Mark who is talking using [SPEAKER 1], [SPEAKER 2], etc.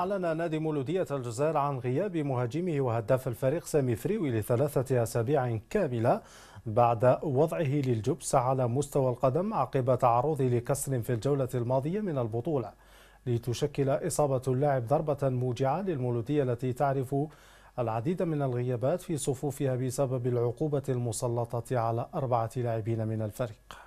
[SPEAKER 1] أعلن نادي مولودية الجزائر عن غياب مهاجمه وهداف الفريق سامي فريوي لثلاثة أسابيع كاملة بعد وضعه للجبس على مستوى القدم عقب تعرضه لكسر في الجولة الماضية من البطولة لتشكل إصابة اللاعب ضربة موجعة للمولودية التي تعرف العديد من الغيابات في صفوفها بسبب العقوبة المسلطة على أربعة لاعبين من الفريق